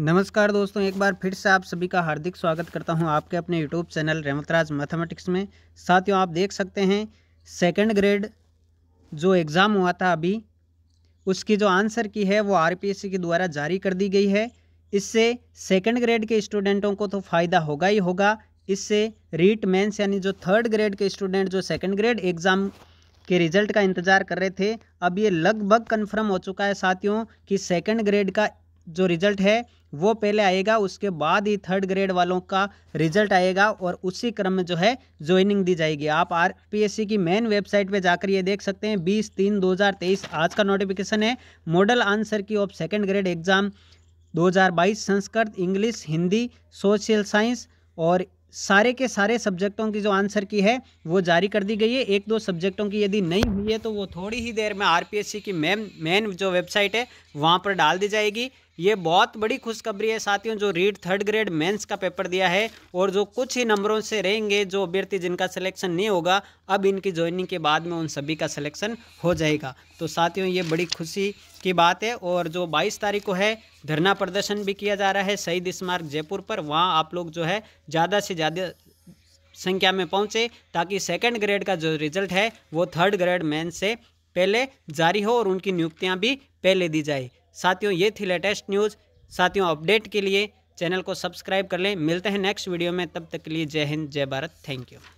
नमस्कार दोस्तों एक बार फिर से आप सभी का हार्दिक स्वागत करता हूं आपके अपने यूट्यूब चैनल रेमतराज मैथमेटिक्स में साथियों आप देख सकते हैं सेकंड ग्रेड जो एग्ज़ाम हुआ था अभी उसकी जो आंसर की है वो आरपीएससी के द्वारा जारी कर दी गई है इससे सेकंड ग्रेड के स्टूडेंटों को तो फ़ायदा होगा ही होगा इससे रीट मेन्स यानी जो थर्ड ग्रेड के स्टूडेंट जो सेकेंड ग्रेड एग्ज़ाम के रिजल्ट का इंतज़ार कर रहे थे अब ये लगभग कंफर्म हो चुका है साथियों कि सेकंड ग्रेड का जो रिज़ल्ट है वो पहले आएगा उसके बाद ही थर्ड ग्रेड वालों का रिजल्ट आएगा और उसी क्रम में जो है ज्वाइनिंग दी जाएगी आप आर की मेन वेबसाइट पे जाकर ये देख सकते हैं बीस तीन तेईस आज का नोटिफिकेशन है model answer key of second grade exam 2022 Sanskrit English Hindi social science और सारे के सारे सब्जेक्टों की जो आंसर की है वो जारी कर दी गई है एक दो सब्जेक्टों की यदि नहीं हुई है तो वो थोड़ी ही देर में आरपीएससी की मेन मेन जो वेबसाइट है वहाँ पर डाल दी जाएगी ये बहुत बड़ी खुशखबरी है साथियों जो रीड थर्ड ग्रेड मेंस का पेपर दिया है और जो कुछ ही नंबरों से रहेंगे जो अभ्यर्थी जिनका सिलेक्शन नहीं होगा अब इनकी ज्वाइनिंग के बाद में उन सभी का सिलेक्शन हो जाएगा तो साथियों ये बड़ी खुशी की बात है और जो 22 तारीख को है धरना प्रदर्शन भी किया जा रहा है शहीद स्मारक जयपुर पर वहाँ आप लोग जो है ज़्यादा से ज़्यादा संख्या में पहुँचे ताकि सेकेंड ग्रेड का जो रिजल्ट है वो थर्ड ग्रेड मैन से पहले जारी हो और उनकी नियुक्तियाँ भी पहले दी जाए साथियों ये थी लेटेस्ट न्यूज़ साथियों अपडेट के लिए चैनल को सब्सक्राइब कर लें मिलते हैं नेक्स्ट वीडियो में तब तक के लिए जय हिंद जय भारत थैंक यू